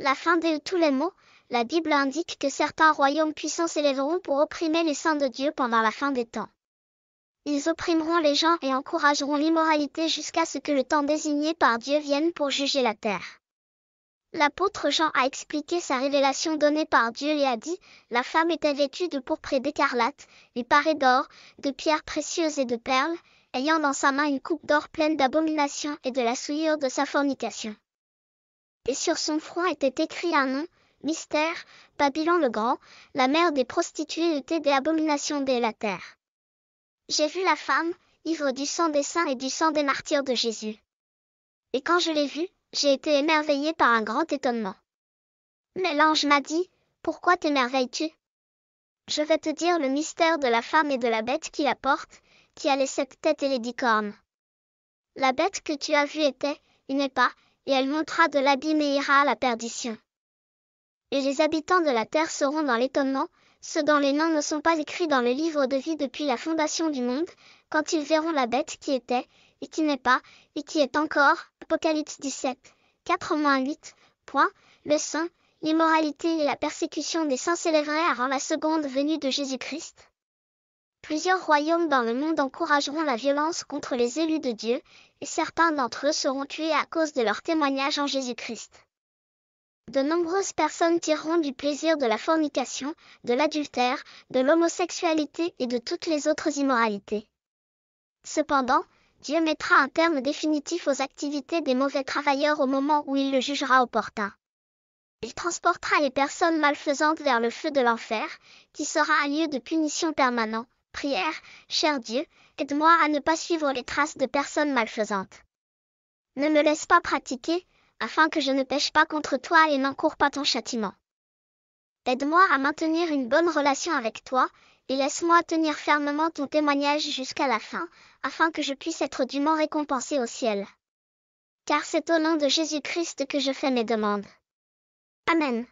la fin de tous les mots, la Bible indique que certains royaumes puissants s'élèveront pour opprimer les saints de Dieu pendant la fin des temps. Ils opprimeront les gens et encourageront l'immoralité jusqu'à ce que le temps désigné par Dieu vienne pour juger la terre. L'apôtre Jean a expliqué sa révélation donnée par Dieu et a dit, La femme était vêtue de pourpre d'écarlate, et parée d'or, de pierres précieuses et de perles, ayant dans sa main une coupe d'or pleine d'abominations et de la souillure de sa fornication et sur son front était écrit un nom, Mystère, Babylon le Grand, la mère des prostituées et des abominations de la terre. J'ai vu la femme, ivre du sang des saints et du sang des martyrs de Jésus. Et quand je l'ai vue, j'ai été émerveillée par un grand étonnement. Mais l'ange m'a dit, Pourquoi t'émerveilles-tu Je vais te dire le mystère de la femme et de la bête qui la porte, qui a les sept têtes et les dix cornes. La bête que tu as vue était, il n'est pas, et elle montera de l'abîme et ira à la perdition. Et les habitants de la terre seront dans l'étonnement, ceux dont les noms ne sont pas écrits dans le livre de vie depuis la fondation du monde, quand ils verront la bête qui était, et qui n'est pas, et qui est encore. Apocalypse 17, 4-8, point, le saint, l'immoralité et la persécution des saints célébrés avant la seconde venue de Jésus-Christ. Plusieurs royaumes dans le monde encourageront la violence contre les élus de Dieu, et certains d'entre eux seront tués à cause de leur témoignage en Jésus-Christ. De nombreuses personnes tireront du plaisir de la fornication, de l'adultère, de l'homosexualité et de toutes les autres immoralités. Cependant, Dieu mettra un terme définitif aux activités des mauvais travailleurs au moment où il le jugera opportun. Il transportera les personnes malfaisantes vers le feu de l'enfer, qui sera un lieu de punition permanent, cher Dieu, aide-moi à ne pas suivre les traces de personnes malfaisantes. Ne me laisse pas pratiquer, afin que je ne pêche pas contre toi et n'encours pas ton châtiment. Aide-moi à maintenir une bonne relation avec toi, et laisse-moi tenir fermement ton témoignage jusqu'à la fin, afin que je puisse être dûment récompensé au ciel. Car c'est au nom de Jésus-Christ que je fais mes demandes. Amen.